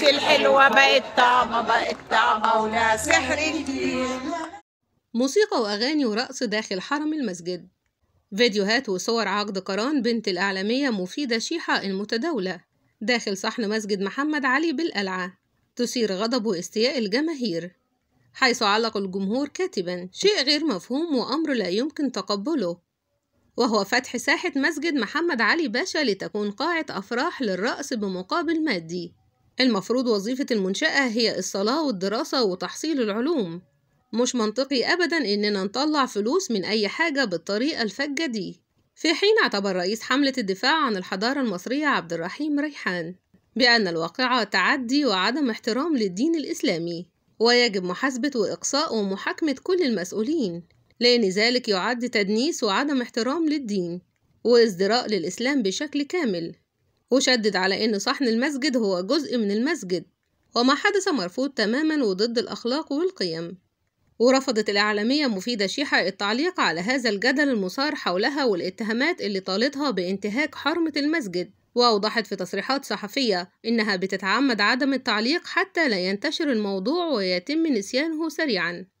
بنت الحلوة بقت طعمة بقت طعمة ولا سحر كتير موسيقى وأغاني ورقص داخل حرم المسجد فيديوهات وصور عقد قران بنت الأعلامية مفيدة شيحة المتداولة داخل صحن مسجد محمد علي بالقلعة تثير غضب واستياء الجماهير حيث علق الجمهور كاتبا شيء غير مفهوم وأمر لا يمكن تقبله وهو فتح ساحة مسجد محمد علي باشا لتكون قاعة أفراح للرقص بمقابل مادي المفروض وظيفة المنشأة هي الصلاة والدراسة وتحصيل العلوم مش منطقي أبدا إننا نطلع فلوس من أي حاجة بالطريقة الفجة دي في حين اعتبر رئيس حملة الدفاع عن الحضارة المصرية عبد الرحيم ريحان بأن الواقعة تعدي وعدم احترام للدين الإسلامي ويجب محاسبة وإقصاء ومحاكمة كل المسؤولين لأن ذلك يعد تدنيس وعدم احترام للدين وازدراء للإسلام بشكل كامل وشدد على أن صحن المسجد هو جزء من المسجد وما حدث مرفوض تماما وضد الأخلاق والقيم ورفضت الإعلامية مفيدة شيحة التعليق على هذا الجدل المثار حولها والاتهامات اللي طالتها بانتهاك حرمة المسجد وأوضحت في تصريحات صحفية إنها بتتعمد عدم التعليق حتى لا ينتشر الموضوع ويتم نسيانه سريعا